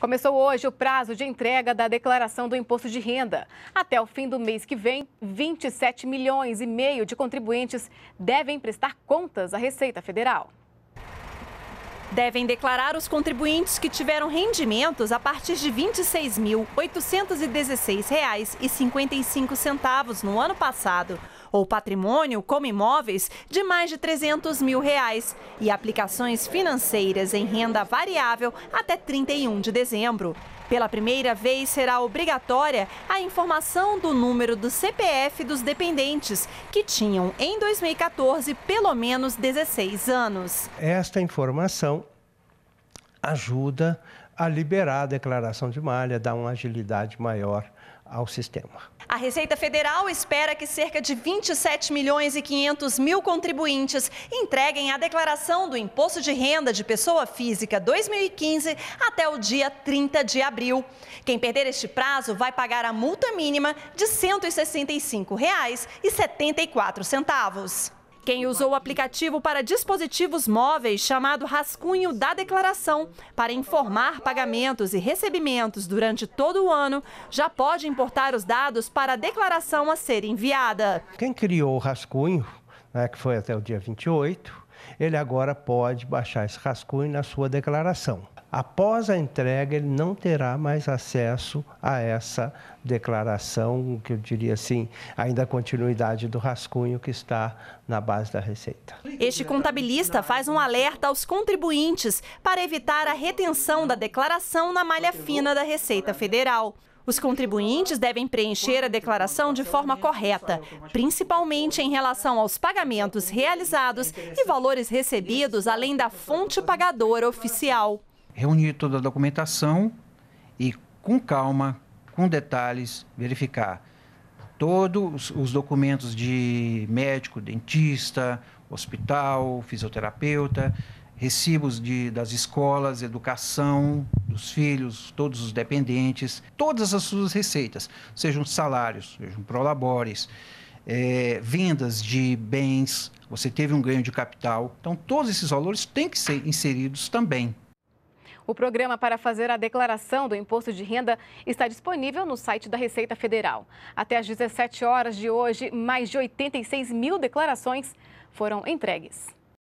Começou hoje o prazo de entrega da declaração do imposto de renda. Até o fim do mês que vem, 27 milhões e meio de contribuintes devem prestar contas à Receita Federal. Devem declarar os contribuintes que tiveram rendimentos a partir de R$ 26.816,55 no ano passado ou patrimônio, como imóveis, de mais de 300 mil reais e aplicações financeiras em renda variável até 31 de dezembro. Pela primeira vez será obrigatória a informação do número do CPF dos dependentes, que tinham em 2014 pelo menos 16 anos. Esta informação ajuda a liberar a declaração de malha, dá uma agilidade maior ao sistema. A Receita Federal espera que cerca de 27 milhões e 500 mil contribuintes entreguem a declaração do Imposto de Renda de Pessoa Física 2015 até o dia 30 de abril. Quem perder este prazo vai pagar a multa mínima de R$ 165,74. Quem usou o aplicativo para dispositivos móveis, chamado Rascunho da Declaração, para informar pagamentos e recebimentos durante todo o ano, já pode importar os dados para a declaração a ser enviada. Quem criou o rascunho, né, que foi até o dia 28, ele agora pode baixar esse rascunho na sua declaração. Após a entrega, ele não terá mais acesso a essa declaração, que eu diria assim, ainda a continuidade do rascunho que está na base da Receita. Este contabilista faz um alerta aos contribuintes para evitar a retenção da declaração na malha fina da Receita Federal. Os contribuintes devem preencher a declaração de forma correta, principalmente em relação aos pagamentos realizados e valores recebidos além da fonte pagadora oficial. Reunir toda a documentação e, com calma, com detalhes, verificar todos os documentos de médico, dentista, hospital, fisioterapeuta, recibos de, das escolas, educação, dos filhos, todos os dependentes, todas as suas receitas, sejam salários, sejam prolabores, é, vendas de bens, você teve um ganho de capital. Então, todos esses valores têm que ser inseridos também. O programa para fazer a declaração do imposto de renda está disponível no site da Receita Federal. Até às 17 horas de hoje, mais de 86 mil declarações foram entregues.